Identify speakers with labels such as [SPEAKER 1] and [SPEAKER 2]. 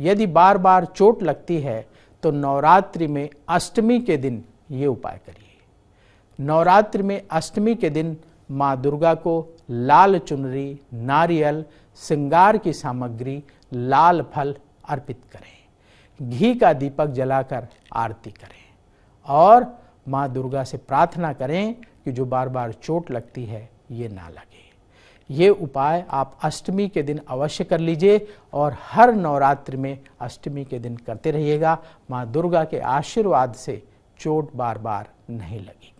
[SPEAKER 1] यदि बार बार चोट लगती है तो नवरात्रि में अष्टमी के दिन ये उपाय करिए नवरात्रि में अष्टमी के दिन माँ दुर्गा को लाल चुनरी नारियल श्रृंगार की सामग्री लाल फल अर्पित करें घी का दीपक जलाकर आरती करें और माँ दुर्गा से प्रार्थना करें कि जो बार बार चोट लगती है ये ना लगे ये उपाय आप अष्टमी के दिन अवश्य कर लीजिए और हर नवरात्रि में अष्टमी के दिन करते रहिएगा माँ दुर्गा के आशीर्वाद से चोट बार बार नहीं लगेगी